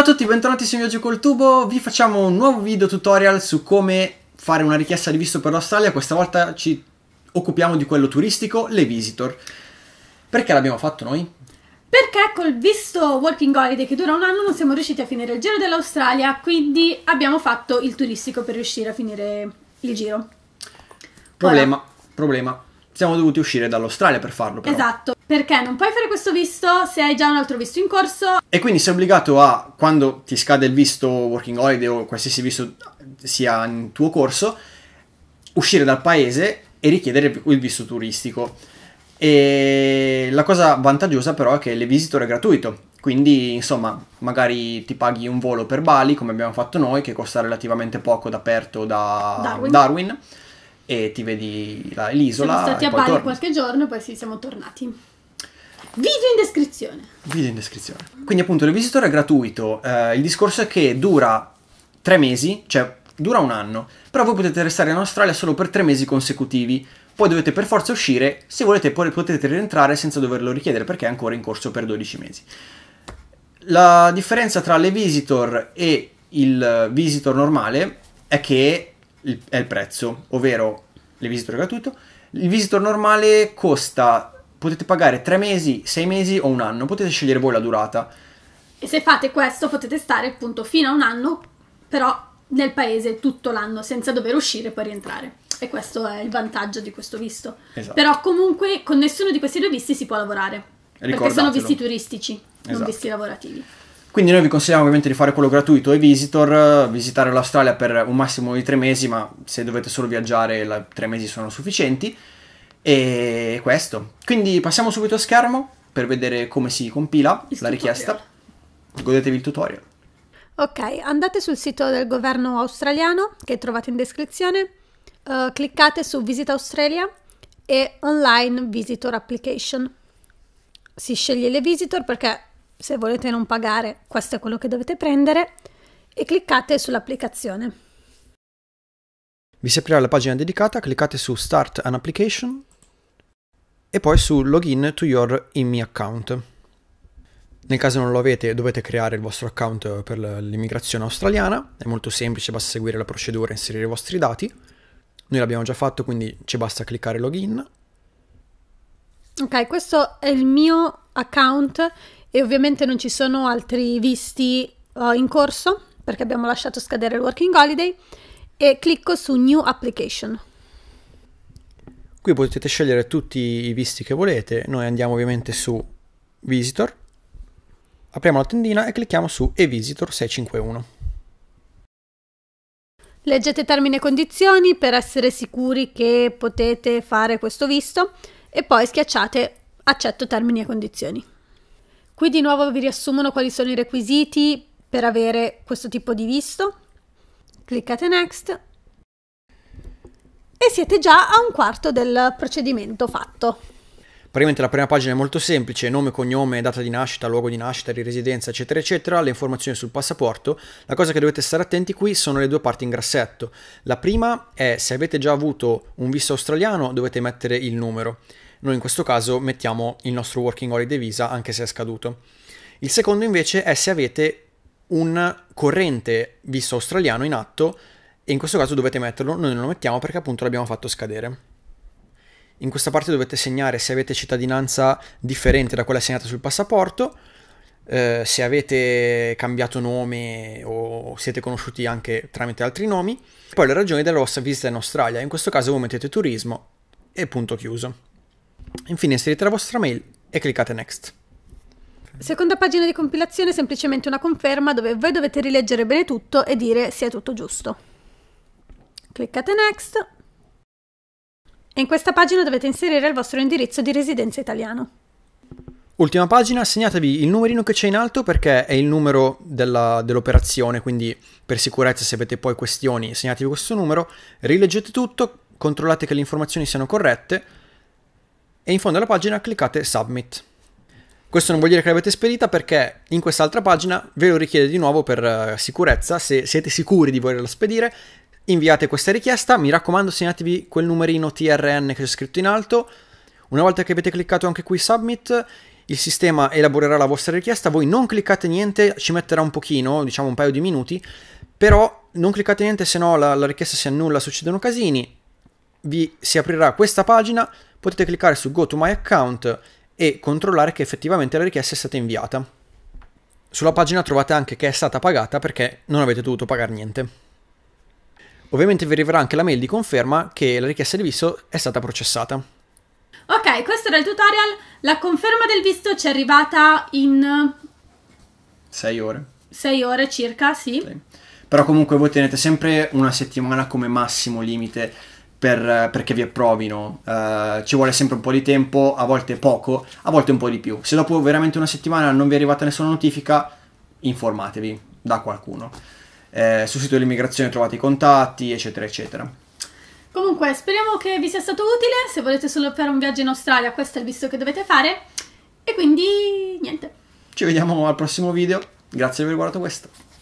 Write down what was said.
Ciao a tutti, bentornati su Mio col Tubo, vi facciamo un nuovo video tutorial su come fare una richiesta di visto per l'Australia, questa volta ci occupiamo di quello turistico, le visitor. Perché l'abbiamo fatto noi? Perché col visto Working Holiday che dura un anno non siamo riusciti a finire il giro dell'Australia, quindi abbiamo fatto il turistico per riuscire a finire il giro. Problema, Ora. problema siamo dovuti uscire dall'Australia per farlo. Però. Esatto, perché non puoi fare questo visto se hai già un altro visto in corso. E quindi sei obbligato a, quando ti scade il visto working holiday o qualsiasi visto sia in tuo corso, uscire dal paese e richiedere il visto turistico. E la cosa vantaggiosa però è che il visitor è gratuito, quindi insomma magari ti paghi un volo per Bali come abbiamo fatto noi che costa relativamente poco d'aperto da Darwin, Darwin e ti vedi la, l'isola. Siamo stati a Bali torni. qualche giorno e poi sì, siamo tornati. Video in descrizione. Video in descrizione. Quindi appunto il visitore è gratuito, eh, il discorso è che dura tre mesi, cioè dura un anno, però voi potete restare in Australia solo per tre mesi consecutivi, poi dovete per forza uscire, se volete poi potete rientrare senza doverlo richiedere perché è ancora in corso per 12 mesi. La differenza tra le visitor e il visitor normale è che il, è il prezzo, ovvero il visitor gratuito. Il visitor normale costa, potete pagare 3 mesi, 6 mesi o un anno, potete scegliere voi la durata. E se fate questo potete stare appunto fino a un anno, però nel paese tutto l'anno senza dover uscire e poi rientrare. E questo è il vantaggio di questo visto. Esatto. Però comunque con nessuno di questi due visti si può lavorare. Perché sono visti turistici, esatto. non visti lavorativi. Quindi noi vi consigliamo ovviamente di fare quello gratuito e visitor, eh, visitare l'Australia per un massimo di tre mesi, ma se dovete solo viaggiare la, tre mesi sono sufficienti. E questo. Quindi passiamo subito a schermo per vedere come si compila il la tutorial. richiesta. Godetevi il tutorial. Ok, andate sul sito del governo australiano che trovate in descrizione, uh, cliccate su Visita Australia e Online Visitor Application. Si sceglie le visitor perché se volete non pagare, questo è quello che dovete prendere e cliccate sull'applicazione. Vi si aprirà la pagina dedicata, cliccate su Start an Application e poi su Login to your IMI account. Nel caso non lo avete dovete creare il vostro account per l'immigrazione australiana, è molto semplice, basta seguire la procedura e inserire i vostri dati. Noi l'abbiamo già fatto, quindi ci basta cliccare Login. Ok, questo è il mio account e ovviamente non ci sono altri visti uh, in corso perché abbiamo lasciato scadere il working holiday e clicco su new application. Qui potete scegliere tutti i visti che volete, noi andiamo ovviamente su visitor, apriamo la tendina e clicchiamo su e-visitor 651. Leggete termini e condizioni per essere sicuri che potete fare questo visto e poi schiacciate accetto termini e condizioni. Qui di nuovo vi riassumono quali sono i requisiti per avere questo tipo di visto. Cliccate Next e siete già a un quarto del procedimento fatto. Praticamente la prima pagina è molto semplice, nome, cognome, data di nascita, luogo di nascita, di residenza, eccetera, eccetera, le informazioni sul passaporto. La cosa che dovete stare attenti qui sono le due parti in grassetto. La prima è se avete già avuto un visto australiano dovete mettere il numero. Noi in questo caso mettiamo il nostro working holiday visa anche se è scaduto. Il secondo invece è se avete un corrente visto australiano in atto e in questo caso dovete metterlo, noi non lo mettiamo perché appunto l'abbiamo fatto scadere. In questa parte dovete segnare se avete cittadinanza differente da quella segnata sul passaporto, eh, se avete cambiato nome o siete conosciuti anche tramite altri nomi, poi le ragioni della vostra visita in Australia, in questo caso voi mettete turismo e punto chiuso. Infine inserite la vostra mail e cliccate Next. Seconda pagina di compilazione, semplicemente una conferma dove voi dovete rileggere bene tutto e dire se è tutto giusto. Cliccate Next e in questa pagina dovete inserire il vostro indirizzo di residenza italiano. Ultima pagina, segnatevi il numerino che c'è in alto perché è il numero della, dell'operazione, quindi per sicurezza se avete poi questioni segnatevi questo numero, rileggete tutto, controllate che le informazioni siano corrette e in fondo alla pagina cliccate Submit. Questo non vuol dire che l'avete spedita perché in quest'altra pagina ve lo richiede di nuovo per eh, sicurezza, se siete sicuri di volerla spedire, inviate questa richiesta, mi raccomando segnatevi quel numerino TRN che c'è scritto in alto, una volta che avete cliccato anche qui Submit, il sistema elaborerà la vostra richiesta, voi non cliccate niente, ci metterà un pochino, diciamo un paio di minuti, però non cliccate niente se no la, la richiesta si annulla, succedono casini, vi si aprirà questa pagina, potete cliccare su Go to My Account e controllare che effettivamente la richiesta è stata inviata. Sulla pagina trovate anche che è stata pagata perché non avete dovuto pagare niente. Ovviamente vi arriverà anche la mail di conferma che la richiesta di visto è stata processata. Ok, questo era il tutorial. La conferma del visto ci è arrivata in 6 ore. 6 ore circa, sì. sì. Però comunque voi tenete sempre una settimana come massimo limite per, perché vi approvino. Uh, ci vuole sempre un po' di tempo, a volte poco, a volte un po' di più. Se dopo veramente una settimana non vi è arrivata nessuna notifica, informatevi da qualcuno. Eh, sul sito dell'immigrazione trovate i contatti, eccetera, eccetera. Comunque, speriamo che vi sia stato utile. Se volete solo per un viaggio in Australia, questo è il visto che dovete fare. E quindi, niente. Ci vediamo al prossimo video. Grazie per aver guardato questo.